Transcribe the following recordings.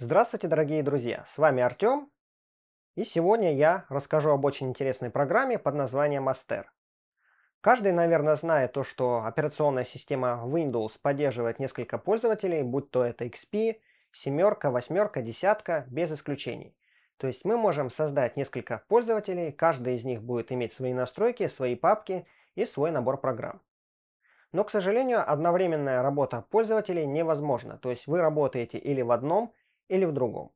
Здравствуйте, дорогие друзья! С вами Артем, и сегодня я расскажу об очень интересной программе под названием Aster. Каждый, наверное, знает то, что операционная система Windows поддерживает несколько пользователей, будь то это XP, семерка, восьмерка, десятка, без исключений. То есть мы можем создать несколько пользователей, каждый из них будет иметь свои настройки, свои папки и свой набор программ. Но, к сожалению, одновременная работа пользователей невозможна. То есть вы работаете или в одном, или в другом.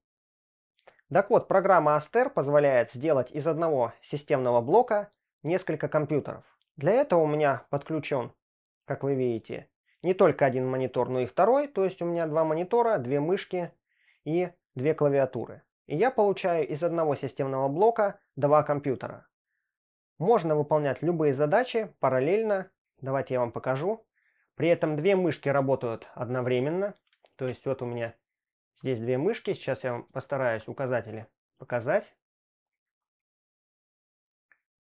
Так вот, программа Aster позволяет сделать из одного системного блока несколько компьютеров. Для этого у меня подключен, как вы видите, не только один монитор, но и второй, то есть у меня два монитора, две мышки и две клавиатуры. И я получаю из одного системного блока два компьютера. Можно выполнять любые задачи параллельно, давайте я вам покажу. При этом две мышки работают одновременно, то есть вот у меня Здесь две мышки. Сейчас я вам постараюсь указатели показать.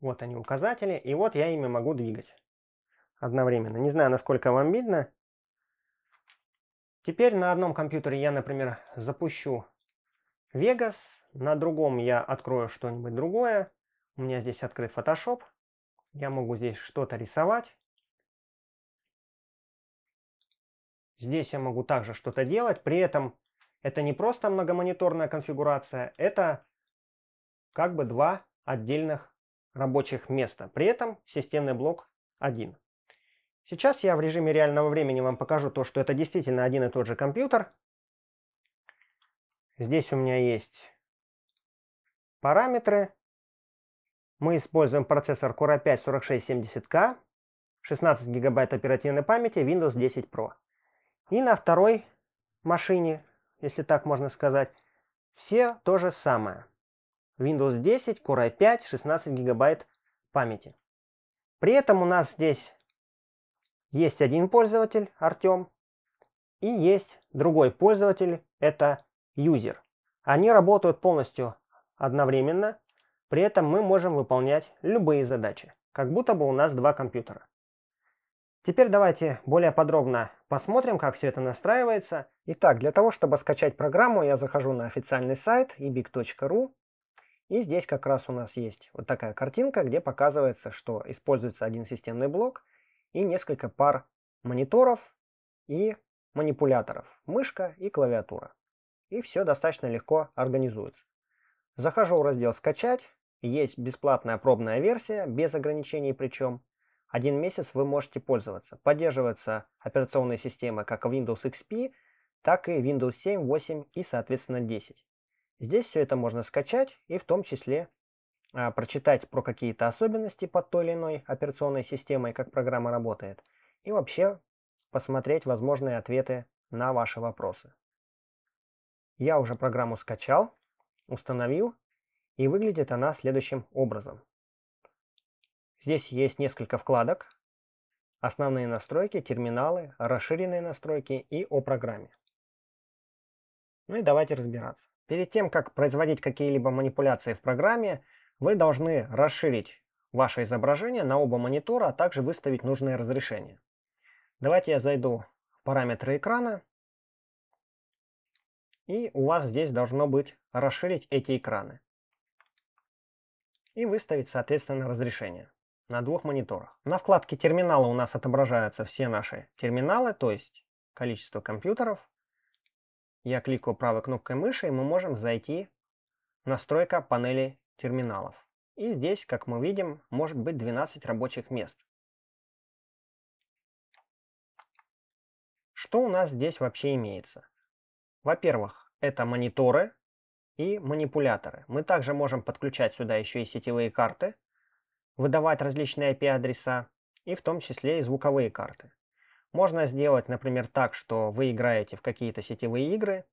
Вот они указатели. И вот я ими могу двигать одновременно. Не знаю, насколько вам видно. Теперь на одном компьютере я, например, запущу Vegas. На другом я открою что-нибудь другое. У меня здесь открыт Photoshop. Я могу здесь что-то рисовать. Здесь я могу также что-то делать. При этом это не просто многомониторная конфигурация, это как бы два отдельных рабочих места. При этом системный блок один. Сейчас я в режиме реального времени вам покажу то, что это действительно один и тот же компьютер. Здесь у меня есть параметры. Мы используем процессор Core 5 4670K, 16 гигабайт оперативной памяти, Windows 10 Pro. И на второй машине если так можно сказать, все то же самое. Windows 10, Core i5, 16 гигабайт памяти. При этом у нас здесь есть один пользователь, Артем, и есть другой пользователь, это юзер. Они работают полностью одновременно, при этом мы можем выполнять любые задачи, как будто бы у нас два компьютера. Теперь давайте более подробно посмотрим, как все это настраивается. Итак, для того, чтобы скачать программу, я захожу на официальный сайт ebig.ru. И здесь как раз у нас есть вот такая картинка, где показывается, что используется один системный блок и несколько пар мониторов и манипуляторов, мышка и клавиатура. И все достаточно легко организуется. Захожу в раздел «Скачать». Есть бесплатная пробная версия, без ограничений причем один месяц вы можете пользоваться. Поддерживаются операционные системы как Windows XP, так и Windows 7, 8 и, соответственно, 10. Здесь все это можно скачать и в том числе а, прочитать про какие-то особенности под той или иной операционной системой, как программа работает, и вообще посмотреть возможные ответы на ваши вопросы. Я уже программу скачал, установил, и выглядит она следующим образом. Здесь есть несколько вкладок. Основные настройки, терминалы, расширенные настройки и о программе. Ну и давайте разбираться. Перед тем, как производить какие-либо манипуляции в программе, вы должны расширить ваше изображение на оба монитора, а также выставить нужное разрешение. Давайте я зайду в параметры экрана. И у вас здесь должно быть расширить эти экраны. И выставить, соответственно, разрешение на двух мониторах. На вкладке терминала у нас отображаются все наши терминалы, то есть количество компьютеров. Я кликаю правой кнопкой мыши, и мы можем зайти в настройка панели терминалов. И здесь, как мы видим, может быть 12 рабочих мест. Что у нас здесь вообще имеется? Во-первых, это мониторы и манипуляторы. Мы также можем подключать сюда еще и сетевые карты, выдавать различные IP-адреса, и в том числе и звуковые карты. Можно сделать, например, так, что вы играете в какие-то сетевые игры,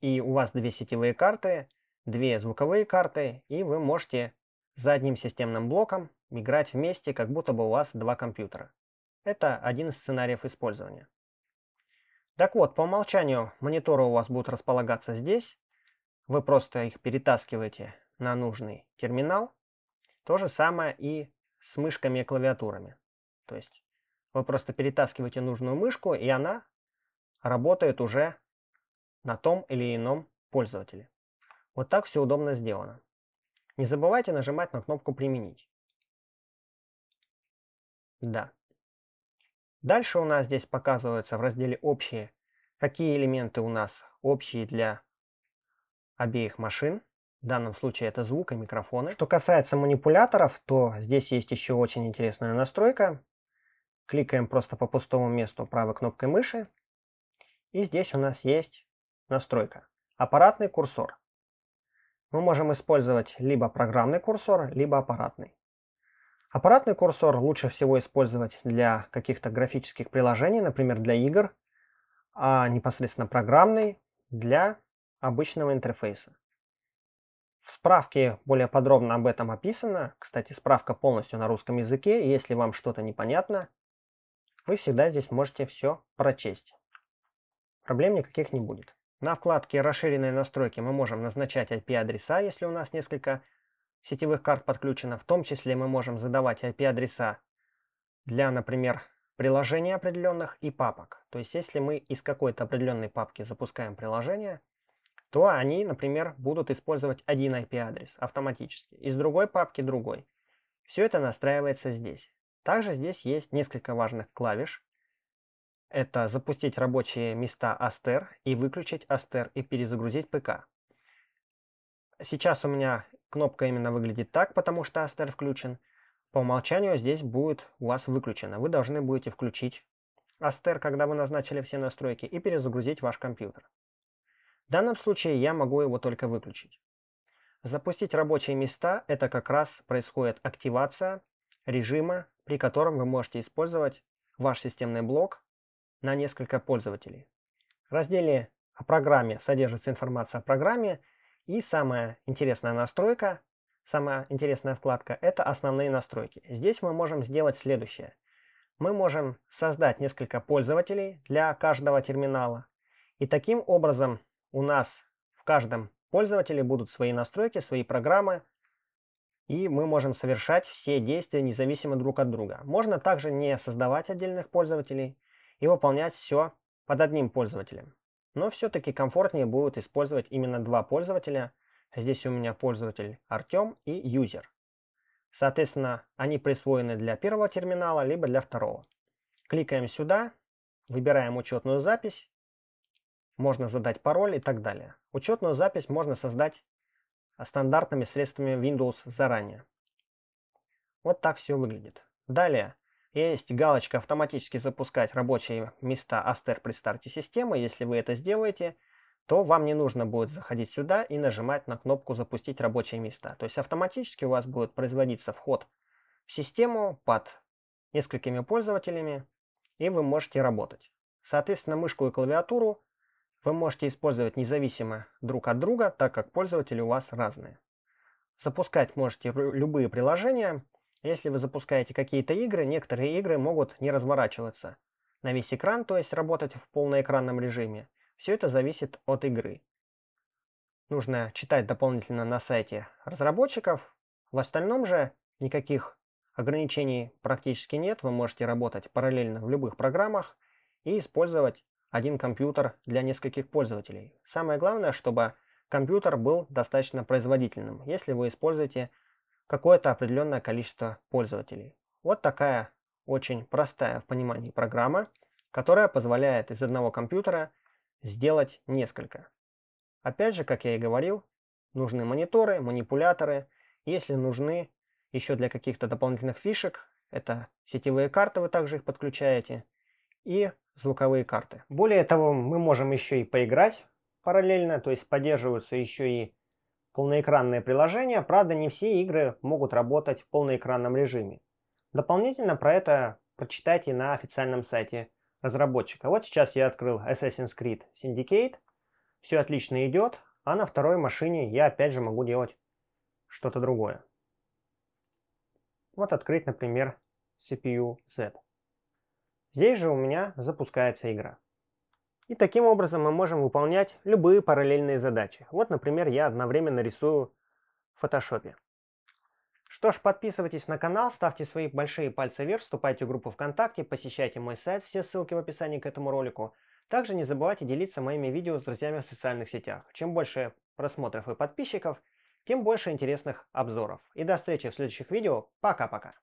и у вас две сетевые карты, две звуковые карты, и вы можете за одним системным блоком играть вместе, как будто бы у вас два компьютера. Это один из сценариев использования. Так вот, по умолчанию мониторы у вас будут располагаться здесь. Вы просто их перетаскиваете на нужный терминал. То же самое и с мышками и клавиатурами. То есть вы просто перетаскиваете нужную мышку, и она работает уже на том или ином пользователе. Вот так все удобно сделано. Не забывайте нажимать на кнопку «Применить». Да. Дальше у нас здесь показываются в разделе «Общие», какие элементы у нас общие для обеих машин. В данном случае это звук и микрофоны. Что касается манипуляторов, то здесь есть еще очень интересная настройка. Кликаем просто по пустому месту правой кнопкой мыши. И здесь у нас есть настройка. Аппаратный курсор. Мы можем использовать либо программный курсор, либо аппаратный. Аппаратный курсор лучше всего использовать для каких-то графических приложений, например, для игр, а непосредственно программный для обычного интерфейса. В справке более подробно об этом описано. Кстати, справка полностью на русском языке. Если вам что-то непонятно, вы всегда здесь можете все прочесть. Проблем никаких не будет. На вкладке «Расширенные настройки» мы можем назначать IP-адреса, если у нас несколько сетевых карт подключено. В том числе мы можем задавать IP-адреса для, например, приложений определенных и папок. То есть если мы из какой-то определенной папки запускаем приложение, то они, например, будут использовать один IP-адрес автоматически, из другой папки другой. Все это настраивается здесь. Также здесь есть несколько важных клавиш. Это запустить рабочие места Aster и выключить Aster и перезагрузить ПК. Сейчас у меня кнопка именно выглядит так, потому что Aster включен. По умолчанию здесь будет у вас выключено. Вы должны будете включить Aster, когда вы назначили все настройки, и перезагрузить ваш компьютер. В данном случае я могу его только выключить. Запустить рабочие места – это как раз происходит активация режима, при котором вы можете использовать ваш системный блок на несколько пользователей. В разделе «О программе» содержится информация о программе, и самая интересная настройка, самая интересная вкладка – это «Основные настройки». Здесь мы можем сделать следующее. Мы можем создать несколько пользователей для каждого терминала, и таким образом у нас в каждом пользователе будут свои настройки, свои программы, и мы можем совершать все действия независимо друг от друга. Можно также не создавать отдельных пользователей и выполнять все под одним пользователем. Но все-таки комфортнее будет использовать именно два пользователя. Здесь у меня пользователь Артем и User. Соответственно, они присвоены для первого терминала, либо для второго. Кликаем сюда, выбираем учетную запись можно задать пароль и так далее. Учетную запись можно создать а, стандартными средствами Windows заранее. Вот так все выглядит. Далее есть галочка «Автоматически запускать рабочие места Aster при старте системы». Если вы это сделаете, то вам не нужно будет заходить сюда и нажимать на кнопку «Запустить рабочие места». То есть автоматически у вас будет производиться вход в систему под несколькими пользователями, и вы можете работать. Соответственно, мышку и клавиатуру вы можете использовать независимо друг от друга, так как пользователи у вас разные. Запускать можете любые приложения. Если вы запускаете какие-то игры, некоторые игры могут не разворачиваться. На весь экран, то есть работать в полноэкранном режиме. Все это зависит от игры. Нужно читать дополнительно на сайте разработчиков. В остальном же никаких ограничений практически нет. Вы можете работать параллельно в любых программах и использовать один компьютер для нескольких пользователей. Самое главное, чтобы компьютер был достаточно производительным, если вы используете какое-то определенное количество пользователей. Вот такая очень простая в понимании программа, которая позволяет из одного компьютера сделать несколько. Опять же, как я и говорил, нужны мониторы, манипуляторы. Если нужны еще для каких-то дополнительных фишек, это сетевые карты, вы также их подключаете. И звуковые карты. Более того, мы можем еще и поиграть параллельно, то есть поддерживаются еще и полноэкранные приложения. Правда, не все игры могут работать в полноэкранном режиме. Дополнительно про это прочитайте на официальном сайте разработчика. Вот сейчас я открыл Assassin's Creed Syndicate. Все отлично идет, а на второй машине я опять же могу делать что-то другое. Вот открыть, например, CPU Z. Здесь же у меня запускается игра. И таким образом мы можем выполнять любые параллельные задачи. Вот, например, я одновременно рисую в фотошопе. Что ж, подписывайтесь на канал, ставьте свои большие пальцы вверх, вступайте в группу ВКонтакте, посещайте мой сайт, все ссылки в описании к этому ролику. Также не забывайте делиться моими видео с друзьями в социальных сетях. Чем больше просмотров и подписчиков, тем больше интересных обзоров. И до встречи в следующих видео. Пока-пока.